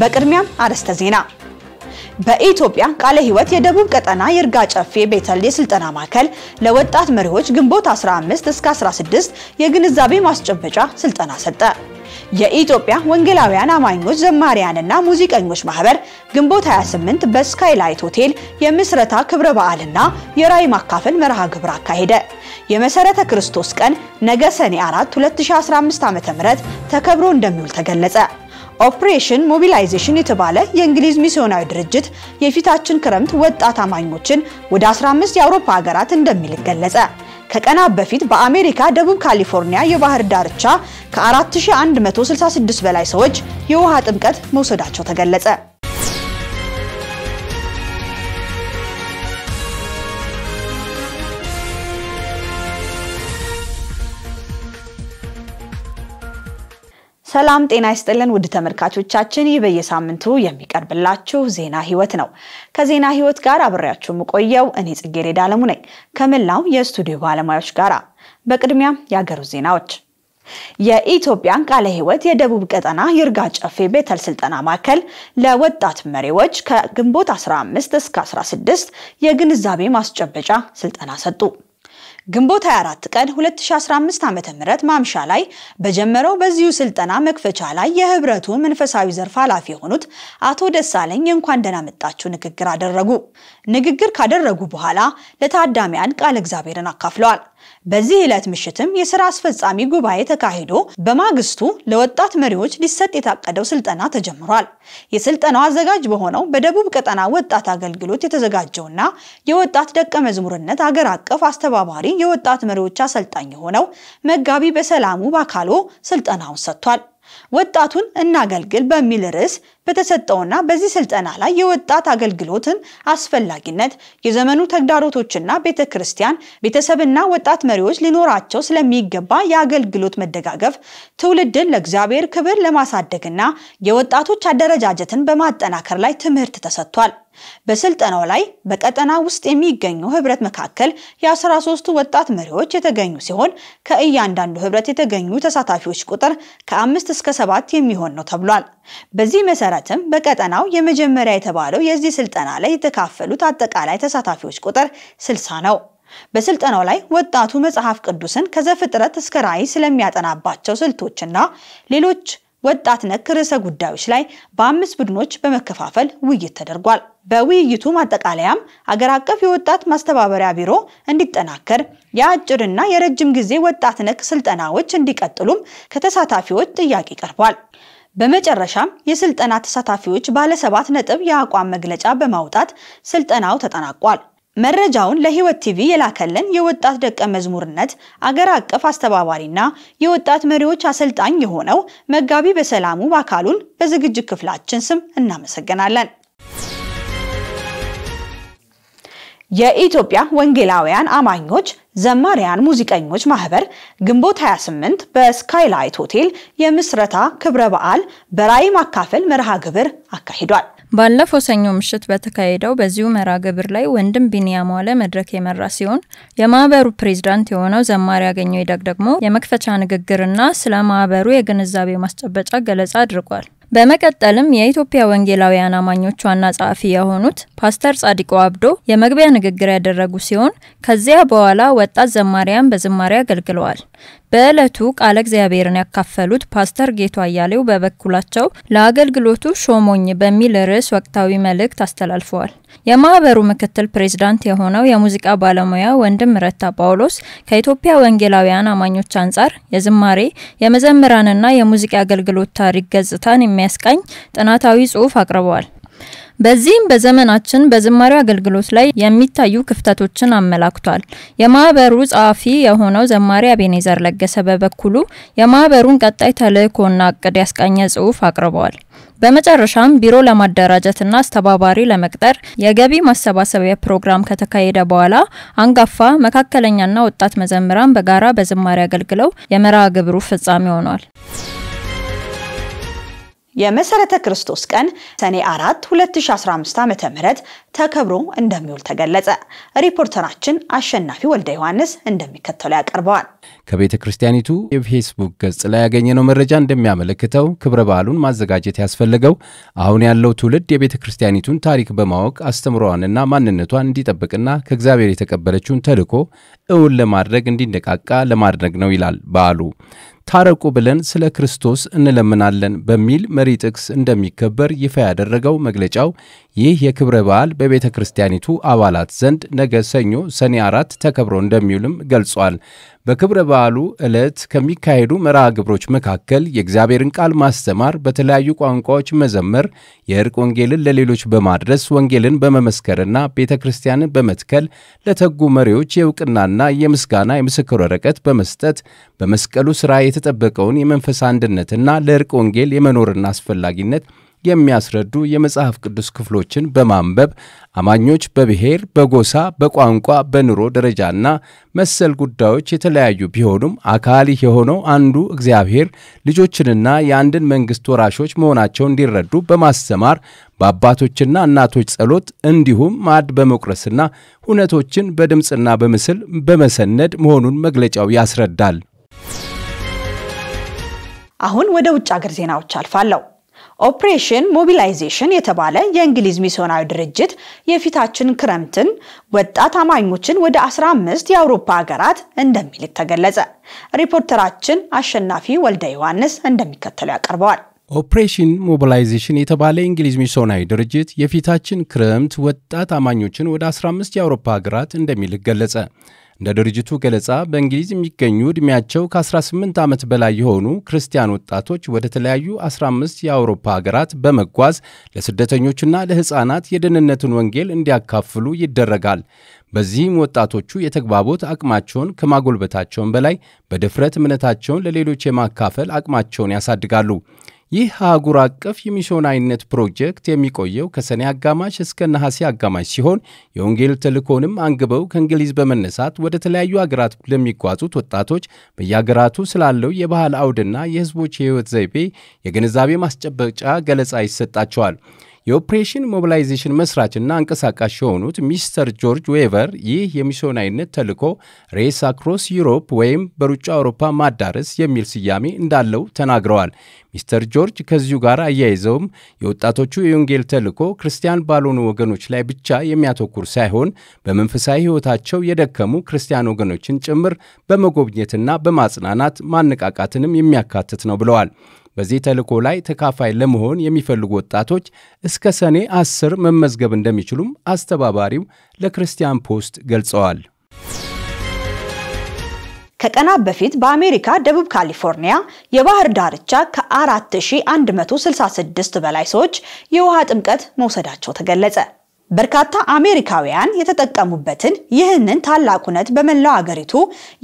በቅድሚያም አርዕስተ ዜና። በኢትዮጵያ ቃለ ሕይወት የደቡብ ቀጠና ይርጋ ጨፌ ቤተል የስልጠና ማዕከል ለወጣት መሪዎች ግንቦት 15 እስከ 16 የግንዛቤ ማስጨበጫ ስልጠና ሰጠ። የኢትዮጵያ ወንጌላውያን አማኞች ዘማሪያንና ሙዚቀኞች ማህበር ግንቦት 28 በስካይላይት ሆቴል የምስረታ ክብረ በዓልና የራይ ማካፈል መርሃ ግብር አካሄደ። የመሰረተ ክርስቶስ ቀን ነገ ሰኔ 4 2015 ዓ.ም ተከብሮ እንደሚውል ተገለጸ። ኦፕሬሽን ሞቢላይዜሽን የተባለ የእንግሊዝ ሚስዮናዊ ድርጅት የፊታችን ክረምት ወጣት አማኞችን ወደ 15 የአውሮፓ ሀገራት እንደሚልክ ገለጸ። ከቀናት በፊት በአሜሪካ ደቡብ ካሊፎርኒያ የባህር ዳርቻ ከ4166 በላይ ሰዎች የውሃ ጥምቀት መውሰዳቸው ተገለጸ። ሰላም ጤና ይስጥልን ውድ ተመልካቾቻችን፣ ይህ በየሳምንቱ የሚቀርብላችሁ ዜና ህይወት ነው። ከዜና ህይወት ጋር አብሬያችሁ የምቆየው እኔ ጽጌረዳ አለሙ ነኝ ከመላው የስቱዲዮ ባለሙያዎች ጋር። በቅድሚያም የአገሩ ዜናዎች የኢትዮጵያን ቃለ ህይወት የደቡብ ቀጠና ይርጋ ጨፌ ቤተል ስልጠና ማዕከል ለወጣት መሪዎች ከግንቦት 15 እስከ 16 የግንዛቤ ማስጨበጫ ስልጠና ሰጡ። ግንቦት 24 ቀን 2015 ዓ.ም ማምሻ ላይ በጀመረው በዚሁ ስልጠና መክፈቻ ላይ የህብረቱ መንፈሳዊ ዘርፍ ኃላፊ የሆኑት አቶ ደሳለኝ የእንኳን ደህና መጣችሁ ንግግር አደረጉ። ንግግር ካደረጉ በኋላ ለታዳሚያን ቃል እግዚአብሔርን አካፍለዋል። በዚህ ዕለት ምሽትም የሥራ አስፈጻሚ ጉባኤ ተካሂዶ በማግስቱ ለወጣት መሪዎች ሊሰጥ የታቀደው ስልጠና ተጀምሯል። የስልጠናው አዘጋጅ በሆነው በደቡብ ቀጠና ወጣት አገልግሎት የተዘጋጀውና የወጣት ደቀ መዝሙርነት አገር አቀፍ አስተባባሪ የወጣት መሪዎች አሰልጣኝ የሆነው መጋቢ በሰላሙ ባካሎ ስልጠናውን ሰጥቷል። ወጣቱን እናገልግል በሚል ርዕስ በተሰጠውና በዚህ ስልጠና ላይ የወጣት አገልግሎትን አስፈላጊነት፣ የዘመኑ ተግዳሮቶችና ቤተ ክርስቲያን፣ ቤተሰብና ወጣት መሪዎች ሊኖራቸው ስለሚገባ የአገልግሎት መደጋገፍ፣ ትውልድን ለእግዚአብሔር ክብር ለማሳደግና የወጣቶች አደረጃጀትን በማጠናከር ላይ ትምህርት ተሰጥቷል። በስልጠናው ላይ በቀጠና ውስጥ የሚገኙ ህብረት መካከል የ 13 ወጣት መሪዎች የተገኙ ሲሆን ከእያንዳንዱ ህብረት የተገኙ ተሳታፊዎች ቁጥር ከአምስት እስከ ሰባት የሚሆን ነው ተብሏል። በዚህ መሰረት አባላትም በቀጠናው የመጀመሪያ የተባለው የዚህ ስልጠና ላይ የተካፈሉት አጠቃላይ ተሳታፊዎች ቁጥር 60 ነው። በስልጠናው ላይ ወጣቱ መጽሐፍ ቅዱስን ከዘፍጥረት እስከ ራእይ ስለሚያጠናባቸው ስልቶችና ሌሎች ወጣት ነክ ርዕሰ ጉዳዮች ላይ በአምስት ቡድኖች በመከፋፈል ውይይት ተደርጓል። በውይይቱ ማጠቃለያም አገር አቀፍ የወጣት ማስተባበሪያ ቢሮ እንዲጠናከር፣ የአጭርና የረጅም ጊዜ ወጣት ነክ ስልጠናዎች እንዲቀጥሉም ከተሳታፊዎች ጥያቄ ቀርቧል። በመጨረሻም የስልጠና ተሳታፊዎች ባለ ሰባት ነጥብ የአቋም መግለጫ በማውጣት ስልጠናው ተጠናቋል። መረጃውን ለሕይወት ቲቪ የላከልን የወጣት ደቀ መዝሙርነት አገር አቀፍ አስተባባሪና የወጣት መሪዎች አሰልጣኝ የሆነው መጋቢ በሰላሙ አካሉን በዝግጅት ክፍላችን ስም እናመሰግናለን። የኢትዮጵያ ወንጌላውያን አማኞች ዘማሪያን ሙዚቀኞች ማህበር ግንቦት 28 በስካይላይት ሆቴል የምስረታ ክብረ በዓል በራይ ማካፈል መርሃ ግብር አካሂዷል። ባለፈው ሰኞ ምሽት በተካሄደው በዚሁ መርሃ ግብር ላይ ወንድም ቢንያም ዋለ መድረክ የመራ ሲሆን የማህበሩ ፕሬዝዳንት የሆነው ዘማሪ ያገኘው ይደግ ደግሞ የመክፈቻ ንግግርና ስለ ማህበሩ የግንዛቤ ማስጨበጫ ገለጻ አድርጓል። በመቀጠልም የኢትዮጵያ ወንጌላውያን አማኞች ዋና ጸሐፊ የሆኑት ፓስተር ጻድቆ አብዶ የመግቢያ ንግግር ያደረጉ ሲሆን ከዚያ በኋላ ወጣት ዘማሪያን በዝማሬ አገልግለዋል። በዕለቱ ቃለ እግዚአብሔርን ያካፈሉት ፓስተር ጌቱ አያሌው በበኩላቸው ለአገልግሎቱ ሾሞኝ በሚል ርዕስ ወቅታዊ መልእክት አስተላልፈዋል። የማህበሩ ምክትል ፕሬዝዳንት የሆነው የሙዚቃ ባለሙያ ወንድም ረታ ጳውሎስ ከኢትዮጵያ ወንጌላውያን አማኞች አንጻር የዝማሬ የመዘምራንና የሙዚቃ አገልግሎት ታሪክ ገጽታን የሚያ የሚያስቃኝ ጥናታዊ ጽሑፍ አቅርበዋል። በዚህም በዘመናችን በዝማሬ አገልግሎት ላይ የሚታዩ ክፍተቶችን አመላክቷል። የማህበሩ ጸሐፊ የሆነው ዘማሪ አቤኔዘር ለገሰ በበኩሉ የማህበሩን ቀጣይ ተልእኮና እቅድ ያስቃኘ ጽሑፍ አቅርበዋል። በመጨረሻም ቢሮ ለማደራጀትና አስተባባሪ ለመቅጠር የገቢ ማሰባሰቢያ ፕሮግራም ከተካሄደ በኋላ አንጋፋ፣ መካከለኛና ወጣት መዘምራን በጋራ በዝማሬ አገልግለው የመርሃ ግብሩ ፍጻሜ ሆኗል። የመሰረተ ክርስቶስ ቀን ሰኔ 4 2015 ዓ.ም ተከብሮ እንደሚውል ተገለጸ። ሪፖርተራችን አሸናፊ ወልደ ዮሐንስ እንደሚከተለው ያቀርበዋል። ከቤተ ክርስቲያኒቱ የፌስቡክ ገጽ ላይ ያገኘነው መረጃ እንደሚያመለክተው ክብረ በዓሉን ማዘጋጀት ያስፈለገው አሁን ያለው ትውልድ የቤተ ክርስቲያኒቱን ታሪክ በማወቅ አስተምሯዋንና ማንነቷን እንዲጠብቅና ከእግዚአብሔር የተቀበለችውን ተልዕኮ እውን ለማድረግ እንዲነቃቃ ለማድረግ ነው ይላል በዓሉ። ታረቁ ብለን ስለ ክርስቶስ እንለምናለን በሚል መሪ ጥቅስ እንደሚከበር ይፋ ያደረገው መግለጫው ይህ የክብረ በዓል በቤተ ክርስቲያኒቱ አባላት ዘንድ ነገ ሰኞ ሰኔ አራት ተከብሮ እንደሚውልም ገልጿል። በክብረ በዓሉ ዕለት ከሚካሄዱ መርሃ ግብሮች መካከል የእግዚአብሔርን ቃል ማስተማር፣ በተለያዩ ቋንቋዎች መዘመር፣ የእርቅ ወንጌልን ለሌሎች በማድረስ ወንጌልን በመመስከርና ቤተ ክርስቲያንን በመትከል ለተጉ መሪዎች የእውቅናና የምስጋና የምስክር ወረቀት በመስጠት በመስቀሉ ሥራ የተጠበቀውን የመንፈስ አንድነትና ለእርቅ ወንጌል የመኖርና አስፈላጊነት የሚያስረዱ የመጽሐፍ ቅዱስ ክፍሎችን በማንበብ አማኞች በብሔር፣ በጎሳ፣ በቋንቋ፣ በኑሮ ደረጃና መሰል ጉዳዮች የተለያዩ ቢሆኑም አካል የሆነው አንዱ እግዚአብሔር ልጆችንና የአንድን መንግሥት ወራሾች መሆናቸውን እንዲረዱ በማስተማር በአባቶችና እናቶች ጸሎት እንዲሁም ማዕድ በመቁረስና ሁነቶችን በድምፅና በምስል በመሰነድ መሆኑን መግለጫው ያስረዳል። አሁን ወደ ውጭ አገር ዜናዎች አልፋለሁ። ኦፕሬሽን ሞቢላይዜሽን የተባለ የእንግሊዝ ሚስዮናዊ ድርጅት የፊታችን ክረምትን ወጣት አማኞችን ወደ 15 የአውሮፓ ሀገራት እንደሚልክ ተገለጸ። ሪፖርተራችን አሸናፊ ወልደ ዮሐንስ እንደሚከተለው ያቀርበዋል። ኦፕሬሽን ሞቢላይዜሽን የተባለ የእንግሊዝ ሚስዮናዊ ድርጅት የፊታችን ክረምት ወጣት አማኞችን ወደ 15 የአውሮፓ ሀገራት እንደሚልክ ገለጸ። እንደ ድርጅቱ ገለጻ በእንግሊዝ የሚገኙ ዕድሜያቸው ከ18 ዓመት በላይ የሆኑ ክርስቲያን ወጣቶች ወደ ተለያዩ 15 የአውሮፓ ሀገራት በመጓዝ ለስደተኞችና ለሕፃናት የደህንነትን ወንጌል እንዲያካፍሉ ይደረጋል። በዚህም ወጣቶቹ የተግባቦት አቅማቸውን ከማጎልበታቸውን በላይ በድፍረት እምነታቸውን ለሌሎች የማካፈል አቅማቸውን ያሳድጋሉ። ይህ አህጉር አቀፍ የሚሽን አይነት ፕሮጀክት የሚቆየው ከሰኔ አጋማሽ እስከ ነሐሴ አጋማሽ ሲሆን የወንጌል ተልእኮንም አንግበው ከእንግሊዝ በመነሳት ወደ ተለያዩ አገራት ለሚጓዙት ወጣቶች በየአገራቱ ስላለው የባህል አውድና የህዝቦች የህይወት ዘይቤ የግንዛቤ ማስጨበጫ ገለጻ ይሰጣቸዋል። የኦፕሬሽን ሞቢላይዜሽን መስራችና አንቀሳቃሽ የሆኑት ሚስተር ጆርጅ ዌቨር ይህ የሚስዮናዊነት ተልዕኮ ሬስ አክሮስ ዩሮፕ ወይም በሩጫ አውሮፓ ማዳረስ የሚል ስያሜ እንዳለው ተናግረዋል። ሚስተር ጆርጅ ከዚሁ ጋር አያይዘውም የወጣቶቹ የወንጌል ተልዕኮ ክርስቲያን ባልሆኑ ወገኖች ላይ ብቻ የሚያተኩር ሳይሆን በመንፈሳዊ ሕይወታቸው የደከሙ ክርስቲያን ወገኖችን ጭምር በመጎብኘትና በማጽናናት ማነቃቃትንም የሚያካትት ነው ብለዋል። በዚህ ተልእኮ ላይ ተካፋይ ለመሆን የሚፈልጉ ወጣቶች እስከ ሰኔ አስር መመዝገብ እንደሚችሉም አስተባባሪው ለክርስቲያን ፖስት ገልጸዋል። ከቀናት በፊት በአሜሪካ ደቡብ ካሊፎርኒያ የባህር ዳርቻ ከ4166 በላይ ሰዎች የውሃ ጥምቀት መውሰዳቸው ተገለጸ። በርካታ አሜሪካውያን የተጠቀሙበትን ይህንን ታላቅ እውነት በመላው አገሪቱ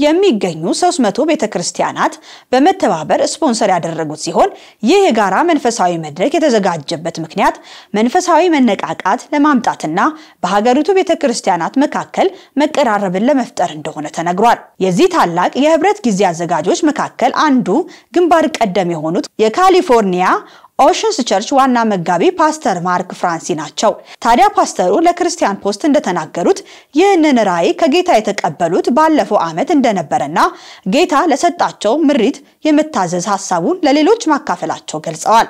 የሚገኙ 300 ቤተ ክርስቲያናት በመተባበር ስፖንሰር ያደረጉት ሲሆን ይህ የጋራ መንፈሳዊ መድረክ የተዘጋጀበት ምክንያት መንፈሳዊ መነቃቃት ለማምጣትና በሀገሪቱ ቤተ ክርስቲያናት መካከል መቀራረብን ለመፍጠር እንደሆነ ተነግሯል። የዚህ ታላቅ የህብረት ጊዜ አዘጋጆች መካከል አንዱ ግንባር ቀደም የሆኑት የካሊፎርኒያ ኦሽንስ ቸርች ዋና መጋቢ ፓስተር ማርክ ፍራንሲ ናቸው። ታዲያ ፓስተሩ ለክርስቲያን ፖስት እንደተናገሩት ይህንን ራዕይ ከጌታ የተቀበሉት ባለፈው ዓመት እንደነበረና ጌታ ለሰጣቸው ምሪት የመታዘዝ ሀሳቡን ለሌሎች ማካፈላቸው ገልጸዋል።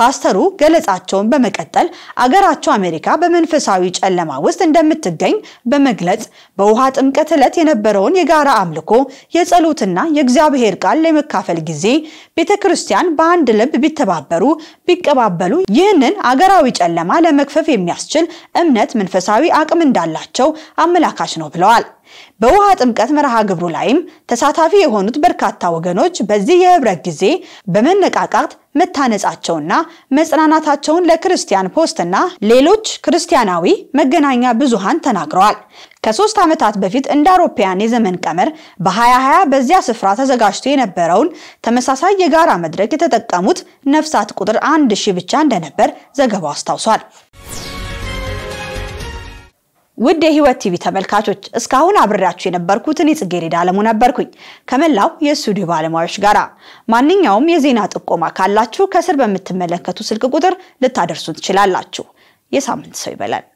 ፓስተሩ ገለጻቸውን በመቀጠል አገራቸው አሜሪካ በመንፈሳዊ ጨለማ ውስጥ እንደምትገኝ በመግለጽ በውሃ ጥምቀት ዕለት የነበረውን የጋራ አምልኮ የጸሎትና የእግዚአብሔር ቃል ለመካፈል ጊዜ ቤተ ክርስቲያን በአንድ ልብ ቢተባበሩ ቢቀባበሉ ይህንን አገራዊ ጨለማ ለመክፈፍ የሚያስችል እምነት መንፈሳዊ አቅም እንዳላቸው አመላካች ነው ብለዋል። በውሃ ጥምቀት መርሃ ግብሩ ላይም ተሳታፊ የሆኑት በርካታ ወገኖች በዚህ የህብረት ጊዜ በመነቃቃት መታነጻቸውና መጽናናታቸውን ለክርስቲያን ፖስትና ሌሎች ክርስቲያናዊ መገናኛ ብዙሃን ተናግረዋል። ከሶስት ዓመታት በፊት እንደ አውሮፓያን የዘመን ቀመር በ2020 በዚያ ስፍራ ተዘጋጅቶ የነበረውን ተመሳሳይ የጋራ መድረክ የተጠቀሙት ነፍሳት ቁጥር አንድ ሺህ ብቻ እንደነበር ዘገባው አስታውሷል። ውድ የህይወት ቲቪ ተመልካቾች እስካሁን አብሬያችሁ የነበርኩት እኔ ጽጌረዳ አለሙ ነበርኩኝ ከመላው የስቱዲዮ ባለሙያዎች ጋር። ማንኛውም የዜና ጥቆማ ካላችሁ ከስር በምትመለከቱ ስልክ ቁጥር ልታደርሱ ትችላላችሁ። የሳምንት ሰው ይበላል።